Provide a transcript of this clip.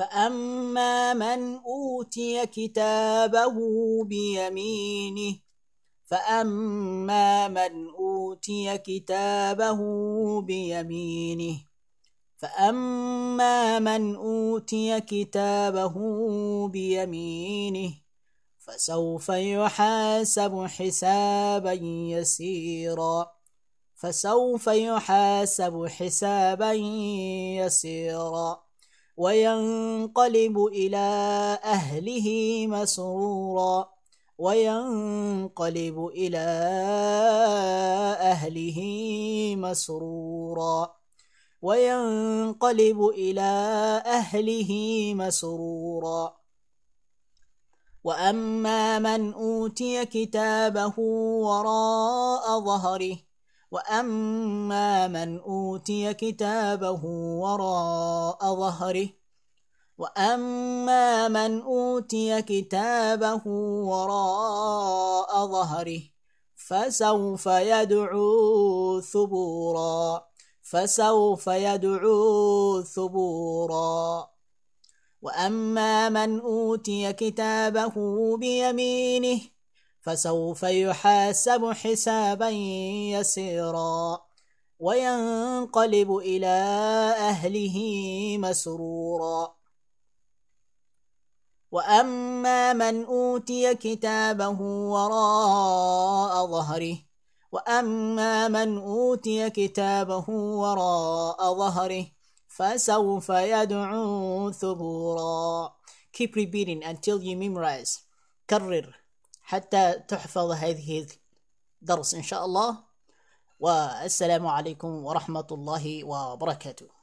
فأما من أوتي كتابه بيمينه فأما من أوتي كتابه بيمينه فأما من أوتي كتابه بيمينه فسوف يحاسب حسابا يسيرا فسوف يحاسب حسابا يسيرا وينقلب إلى أهله مسرورا وينقلب إلى أهله مسرورا وينقلب إلى أهله مسرورا وأما من أوتي كتابه وراء ظهره وأما من أوتي كتابه وراء ظهره وأما من أوتي كتابه وراء ظهره فسوف يدعو ثبورا فسوف يدعو ثبورا وأما من أوتي كتابه بيمينه فسوف يحاسب حسابا يسيرا وينقلب إلى أهله مسرورا وأما من أوتي كتابه وراء ظهره وأما من أوتي كتابه وراء ظهره فسوف يدعو ثبورا Keep repeating until you memorize كرر حتى تحفظ هذه الدرس إن شاء الله والسلام عليكم ورحمة الله وبركاته